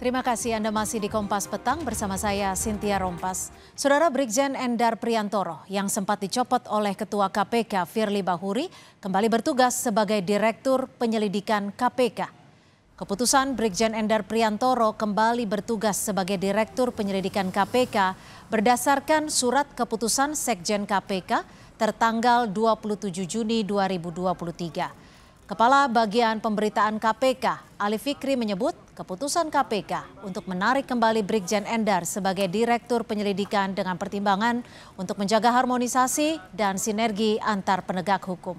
Terima kasih Anda masih di Kompas Petang bersama saya Cynthia Rompas. Saudara Brigjen Endar Priantoro yang sempat dicopot oleh Ketua KPK Firly Bahuri kembali bertugas sebagai Direktur Penyelidikan KPK. Keputusan Brigjen Endar Priantoro kembali bertugas sebagai Direktur Penyelidikan KPK berdasarkan surat keputusan Sekjen KPK tertanggal 27 Juni 2023. Kepala Bagian Pemberitaan KPK, Ali Fikri menyebut keputusan KPK untuk menarik kembali Brigjen Endar sebagai Direktur Penyelidikan dengan pertimbangan untuk menjaga harmonisasi dan sinergi antar penegak hukum.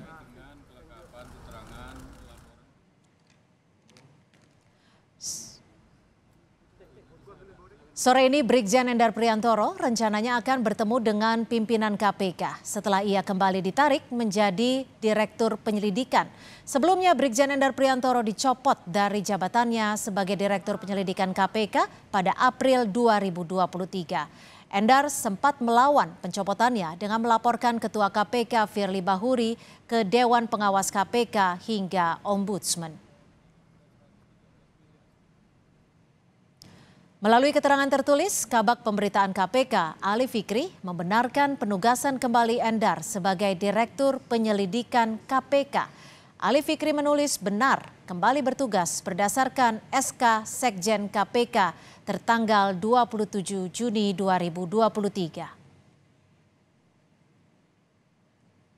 Sore ini Brigjen Endar Priantoro rencananya akan bertemu dengan pimpinan KPK setelah ia kembali ditarik menjadi Direktur Penyelidikan. Sebelumnya Brigjen Endar Priantoro dicopot dari jabatannya sebagai Direktur Penyelidikan KPK pada April 2023. Endar sempat melawan pencopotannya dengan melaporkan Ketua KPK Firly Bahuri ke Dewan Pengawas KPK hingga Ombudsman. Melalui keterangan tertulis, Kabak Pemberitaan KPK, Ali Fikri, membenarkan penugasan kembali Endar sebagai Direktur Penyelidikan KPK. Ali Fikri menulis benar kembali bertugas berdasarkan SK Sekjen KPK tertanggal 27 Juni 2023.